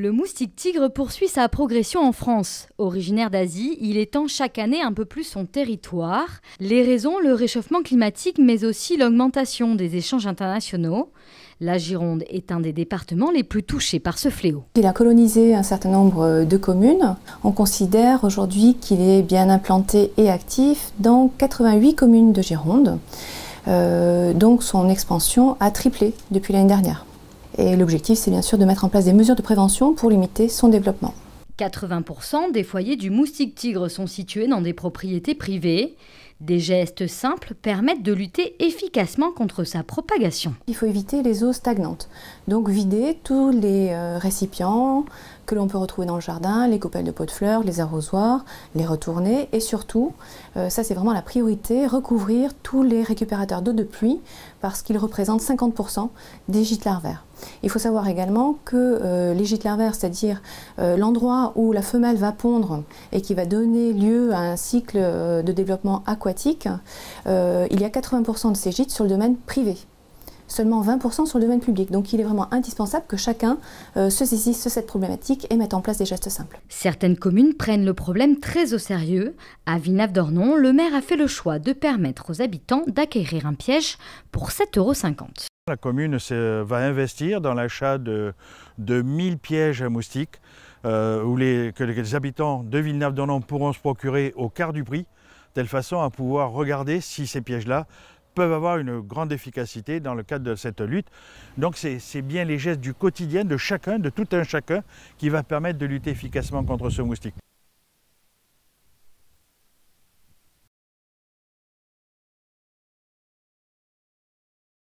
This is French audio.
Le moustique tigre poursuit sa progression en France. Originaire d'Asie, il étend chaque année un peu plus son territoire. Les raisons, le réchauffement climatique, mais aussi l'augmentation des échanges internationaux. La Gironde est un des départements les plus touchés par ce fléau. Il a colonisé un certain nombre de communes. On considère aujourd'hui qu'il est bien implanté et actif dans 88 communes de Gironde. Euh, donc son expansion a triplé depuis l'année dernière. Et l'objectif, c'est bien sûr de mettre en place des mesures de prévention pour limiter son développement. 80% des foyers du moustique tigre sont situés dans des propriétés privées. Des gestes simples permettent de lutter efficacement contre sa propagation. Il faut éviter les eaux stagnantes, donc vider tous les euh, récipients que l'on peut retrouver dans le jardin, les coupelles de pots de fleurs, les arrosoirs, les retourner et surtout, euh, ça c'est vraiment la priorité, recouvrir tous les récupérateurs d'eau de pluie parce qu'ils représentent 50% des gîtes larvaires. Il faut savoir également que euh, les gîtes larvaires, c'est-à-dire l'endroit où la femelle va pondre et qui va donner lieu à un cycle de développement aquatique, euh, il y a 80% de ces gîtes sur le domaine privé seulement 20% sur le domaine public. Donc il est vraiment indispensable que chacun euh, se saisisse de cette problématique et mette en place des gestes simples. Certaines communes prennent le problème très au sérieux. À Villeneuve-d'Ornon, le maire a fait le choix de permettre aux habitants d'acquérir un piège pour 7,50 euros. La commune va investir dans l'achat de, de 1000 pièges à moustiques euh, que les habitants de Villeneuve-d'Ornon pourront se procurer au quart du prix telle façon à pouvoir regarder si ces pièges-là peuvent avoir une grande efficacité dans le cadre de cette lutte. Donc c'est bien les gestes du quotidien de chacun, de tout un chacun, qui va permettre de lutter efficacement contre ce moustique.